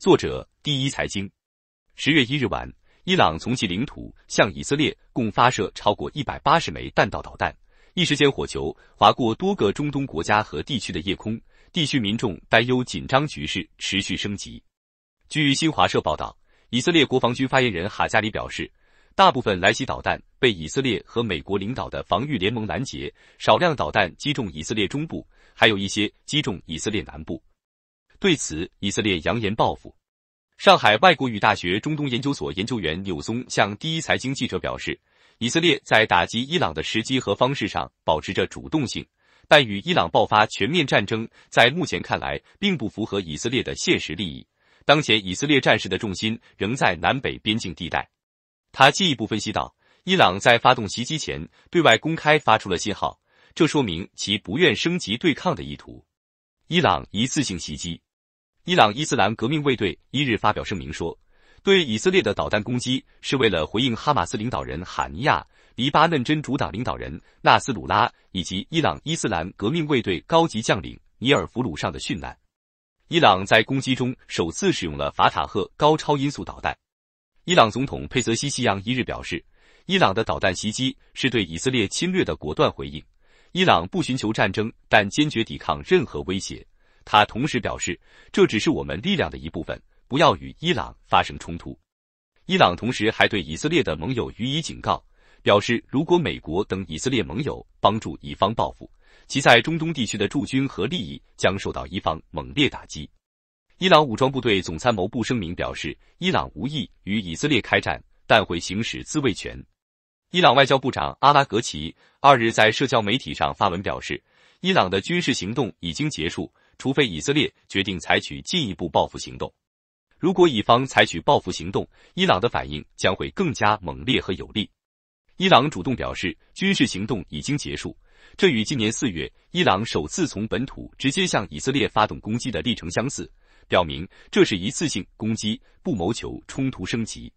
作者第一财经，十月一日晚，伊朗从其领土向以色列共发射超过一百八十枚弹道导弹，一时间火球划过多个中东国家和地区的夜空，地区民众担忧紧张局势持续升级。据新华社报道，以色列国防军发言人哈加里表示，大部分来袭导弹被以色列和美国领导的防御联盟拦截，少量导弹击中以色列中部，还有一些击中以色列南部。对此，以色列扬言报复。上海外国语大学中东研究所研究员柳松向第一财经记者表示，以色列在打击伊朗的时机和方式上保持着主动性，但与伊朗爆发全面战争，在目前看来并不符合以色列的现实利益。当前，以色列战事的重心仍在南北边境地带。他进一步分析道，伊朗在发动袭击前对外公开发出了信号，这说明其不愿升级对抗的意图。伊朗一次性袭击。伊朗伊斯兰革命卫队一日发表声明说，对以色列的导弹攻击是为了回应哈马斯领导人哈尼亚、黎巴嫩真主党领导人纳斯鲁拉以及伊朗伊斯兰革命卫队高级将领尼尔弗鲁上的殉难。伊朗在攻击中首次使用了法塔赫高超音速导弹。伊朗总统佩泽西西扬一日表示，伊朗的导弹袭击是对以色列侵略的果断回应。伊朗不寻求战争，但坚决抵抗任何威胁。他同时表示，这只是我们力量的一部分，不要与伊朗发生冲突。伊朗同时还对以色列的盟友予以警告，表示如果美国等以色列盟友帮助以方报复，其在中东地区的驻军和利益将受到伊方猛烈打击。伊朗武装部队总参谋部声明表示，伊朗无意与以色列开战，但会行使自卫权。伊朗外交部长阿拉格奇二日在社交媒体上发文表示，伊朗的军事行动已经结束。除非以色列决定采取进一步报复行动，如果乙方采取报复行动，伊朗的反应将会更加猛烈和有力。伊朗主动表示军事行动已经结束，这与今年四月伊朗首次从本土直接向以色列发动攻击的历程相似，表明这是一次性攻击，不谋求冲突升级。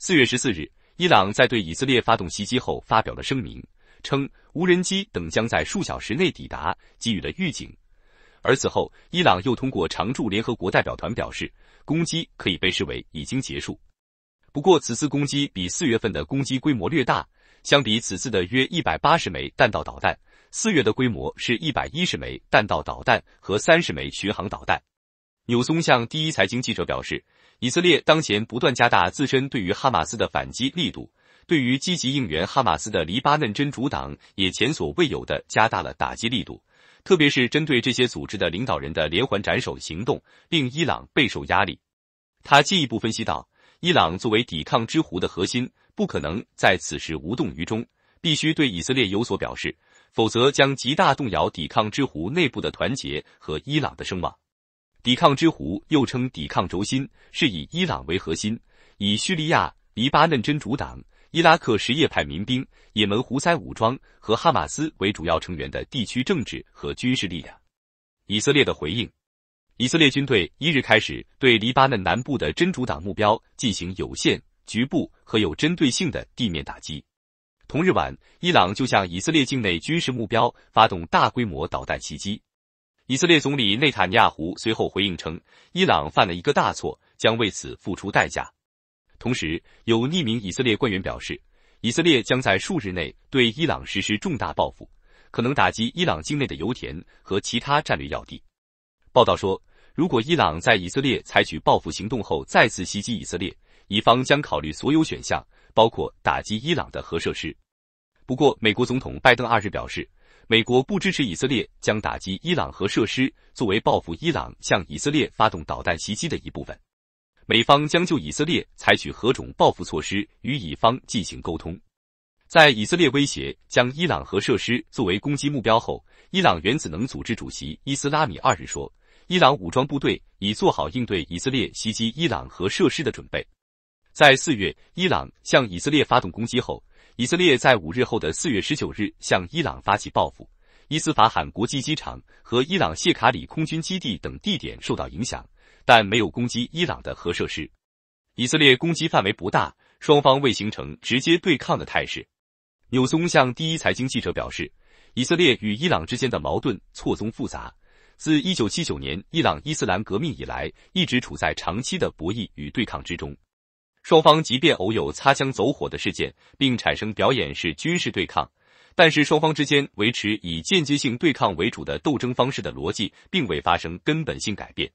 四月十四日，伊朗在对以色列发动袭击后发表了声明，称无人机等将在数小时内抵达，给予了预警。而此后，伊朗又通过常驻联合国代表团表示，攻击可以被视为已经结束。不过，此次攻击比四月份的攻击规模略大，相比此次的约一百八十枚弹道导弹，四月的规模是一百一十枚弹道导弹和三十枚巡航导弹。纽松向第一财经记者表示，以色列当前不断加大自身对于哈马斯的反击力度，对于积极应援哈马斯的黎巴嫩真主党也前所未有的加大了打击力度。特别是针对这些组织的领导人的连环斩首行动，令伊朗备受压力。他进一步分析道：“伊朗作为抵抗之狐的核心，不可能在此时无动于衷，必须对以色列有所表示，否则将极大动摇抵抗之狐内部的团结和伊朗的声望。”抵抗之狐又称抵抗轴心，是以伊朗为核心，以叙利亚、黎巴嫩真主党。伊拉克什叶派民兵、也门胡塞武装和哈马斯为主要成员的地区政治和军事力量。以色列的回应：以色列军队一日开始对黎巴嫩南部的真主党目标进行有限、局部和有针对性的地面打击。同日晚，伊朗就向以色列境内军事目标发动大规模导弹袭击。以色列总理内塔尼亚胡随后回应称：“伊朗犯了一个大错，将为此付出代价。”同时，有匿名以色列官员表示，以色列将在数日内对伊朗实施重大报复，可能打击伊朗境内的油田和其他战略要地。报道说，如果伊朗在以色列采取报复行动后再次袭击以色列，以方将考虑所有选项，包括打击伊朗的核设施。不过，美国总统拜登二日表示，美国不支持以色列将打击伊朗核设施作为报复伊朗向以色列发动导弹袭击的一部分。美方将就以色列采取何种报复措施与乙方进行沟通。在以色列威胁将伊朗核设施作为攻击目标后，伊朗原子能组织主席伊斯拉米二日说，伊朗武装部队已做好应对以色列袭击伊朗核设施的准备。在四月，伊朗向以色列发动攻击后，以色列在五日后的四月十九日向伊朗发起报复，伊斯法罕国际机场和伊朗谢卡里空军基地等地点受到影响。但没有攻击伊朗的核设施，以色列攻击范围不大，双方未形成直接对抗的态势。纽松向第一财经记者表示，以色列与伊朗之间的矛盾错综复杂，自一九七九年伊朗伊斯兰革命以来，一直处在长期的博弈与对抗之中。双方即便偶有擦枪走火的事件，并产生表演式军事对抗，但是双方之间维持以间接性对抗为主的斗争方式的逻辑，并未发生根本性改变。